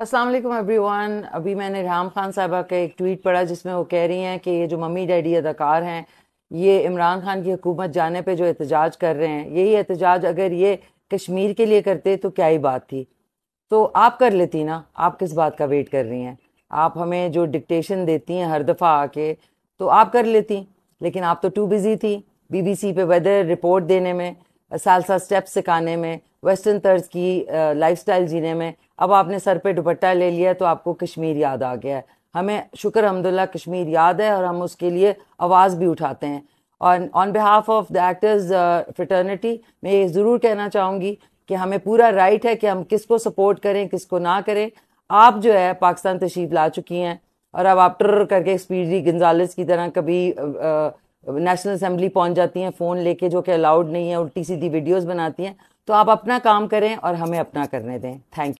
Aslam every one अभी मैंने राम खान साहबा का एक ट्वीट पढ़ा जिसमें वो कह रही हैं कि ये जो मम्मी डैडी अदाकार हैं ये इमरान खान की हुकूमत जाने पे जो एहतजाज कर रहे हैं यही एहतजाज अगर ये कश्मीर के लिए करते तो क्या ही बात थी तो आप कर लेती ना आप किस बात का वेट कर रही हैं आप हमें जो डिक्टेशन देती हैं हर दफ़ा आके तो आप कर लेती लेकिन आप तो टू बिज़ी थी बीबीसी पे वेदर रिपोर्ट देने में सालसा स्टेप सिखाने में वेस्टर्न तर्ज की स्टाइल जीने में अब आपने सर पे दुपट्टा ले लिया तो आपको कश्मीर याद आ गया है हमें शुक्र अहमदिल्ला कश्मीर याद है और हम उसके लिए आवाज़ भी उठाते हैं और on behalf of the actors fraternity मैं ये ज़रूर कहना चाहूँगी कि हमें पूरा राइट है कि हम किसको सपोर्ट करें किसको ना करें आप जो है पाकिस्तान तशीफ ला चुकी हैं और अब आप ट्र करके स्पीडी गंजालस की तरह कभी आ, आ, नेशनल असेंबली पहुंच जाती हैं फ़ोन लेके जो कि अलाउड नहीं है उल्टी सीधी वीडियोस बनाती हैं तो आप अपना काम करें और हमें अपना करने दें थैंक यू